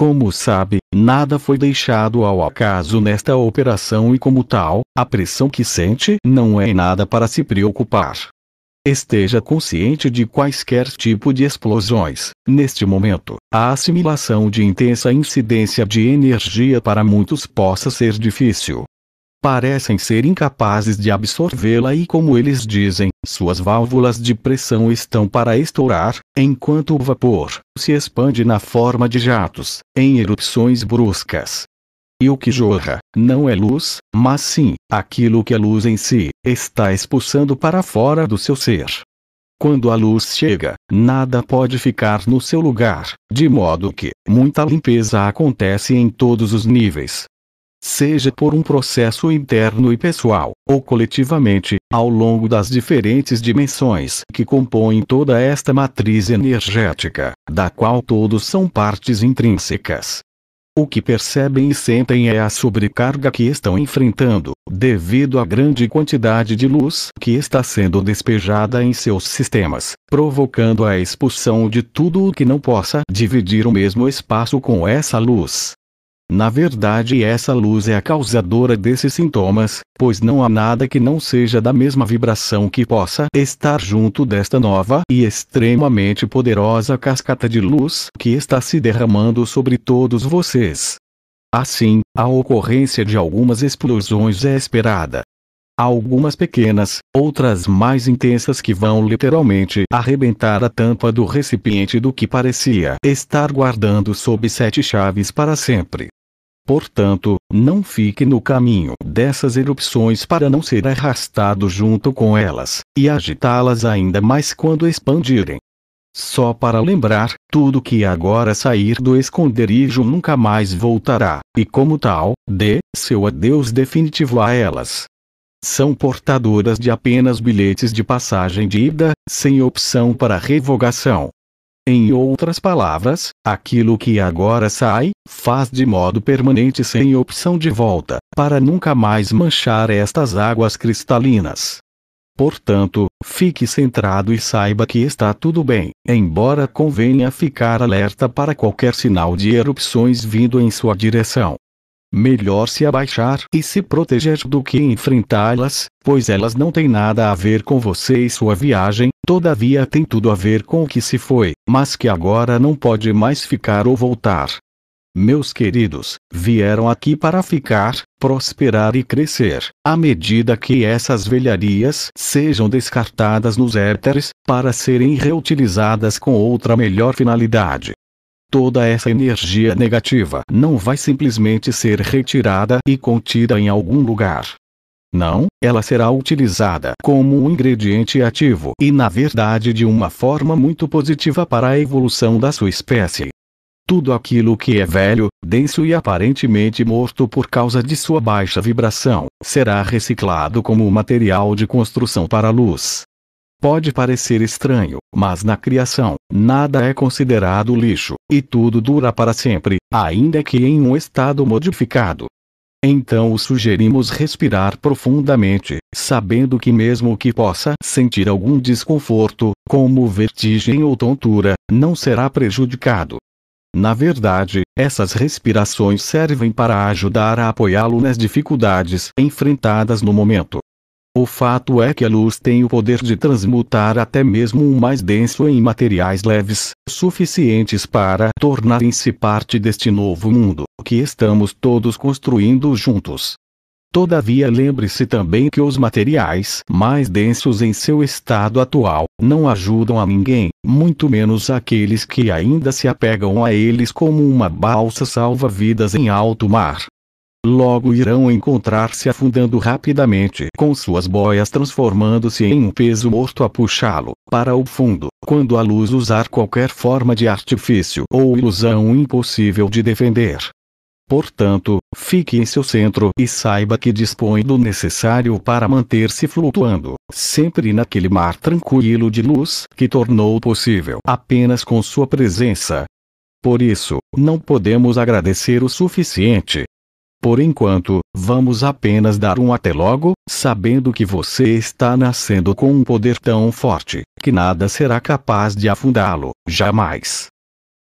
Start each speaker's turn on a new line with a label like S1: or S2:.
S1: Como sabe, nada foi deixado ao acaso nesta operação e, como tal, a pressão que sente não é nada para se preocupar. Esteja consciente de quaisquer tipo de explosões. Neste momento, a assimilação de intensa incidência de energia para muitos possa ser difícil, parecem ser incapazes de absorvê-la e, como eles dizem, suas válvulas de pressão estão para estourar, enquanto o vapor se expande na forma de jatos, em erupções bruscas. E o que jorra, não é luz, mas sim, aquilo que a luz em si está expulsando para fora do seu ser. Quando a luz chega, nada pode ficar no seu lugar, de modo que muita limpeza acontece em todos os níveis, seja por um processo interno e pessoal, ou coletivamente, ao longo das diferentes dimensões que compõem toda esta matriz energética, da qual todos são partes intrínsecas. O que percebem e sentem é a sobrecarga que estão enfrentando, devido à grande quantidade de luz que está sendo despejada em seus sistemas, provocando a expulsão de tudo o que não possa dividir o mesmo espaço com essa luz. Na verdade, essa luz é a causadora desses sintomas, pois não há nada que não seja da mesma vibração que possa estar junto desta nova e extremamente poderosa cascata de luz que está se derramando sobre todos vocês. Assim, a ocorrência de algumas explosões é esperada. Algumas pequenas, outras mais intensas que vão literalmente arrebentar a tampa do recipiente do que parecia estar guardando sob sete chaves para sempre. Portanto, não fique no caminho dessas erupções para não ser arrastado junto com elas, e agitá-las ainda mais quando expandirem. Só para lembrar, tudo que agora sair do esconderijo nunca mais voltará, e como tal, dê seu adeus definitivo a elas. São portadoras de apenas bilhetes de passagem de ida, sem opção para revogação. Em outras palavras, aquilo que agora sai, faz de modo permanente sem opção de volta, para nunca mais manchar estas águas cristalinas. Portanto, fique centrado e saiba que está tudo bem, embora convenha ficar alerta para qualquer sinal de erupções vindo em sua direção melhor se abaixar e se proteger do que enfrentá-las, pois elas não têm nada a ver com você e sua viagem, todavia tem tudo a ver com o que se foi, mas que agora não pode mais ficar ou voltar. Meus queridos, vieram aqui para ficar, prosperar e crescer. À medida que essas velharias sejam descartadas nos éteres, para serem reutilizadas com outra melhor finalidade toda essa energia negativa não vai simplesmente ser retirada e contida em algum lugar. Não, ela será utilizada como um ingrediente ativo e, na verdade, de uma forma muito positiva para a evolução da sua espécie. Tudo aquilo que é velho, denso e aparentemente morto por causa de sua baixa vibração, será reciclado como material de construção para a luz. Pode parecer estranho, mas na criação, nada é considerado lixo, e tudo dura para sempre, ainda que em um estado modificado. Então o sugerimos respirar profundamente, sabendo que mesmo que possa sentir algum desconforto, como vertigem ou tontura, não será prejudicado. Na verdade, essas respirações servem para ajudar a apoiá-lo nas dificuldades enfrentadas no momento. O fato é que a luz tem o poder de transmutar até mesmo o mais denso em materiais leves, suficientes para tornarem-se parte deste novo mundo, que estamos todos construindo juntos. Todavia, lembre-se também que os materiais mais densos em seu estado atual não ajudam a ninguém, muito menos aqueles que ainda se apegam a eles como uma balsa salva-vidas em alto mar logo irão encontrar-se afundando rapidamente com suas boias transformando-se em um peso morto a puxá-lo para o fundo, quando a luz usar qualquer forma de artifício ou ilusão impossível de defender. Portanto, fique em seu centro e saiba que dispõe do necessário para manter-se flutuando, sempre naquele mar tranquilo de luz que tornou possível apenas com sua presença. Por isso, não podemos agradecer o suficiente por enquanto, vamos apenas dar um até logo, sabendo que você está nascendo com um poder tão forte, que nada será capaz de afundá-lo, jamais.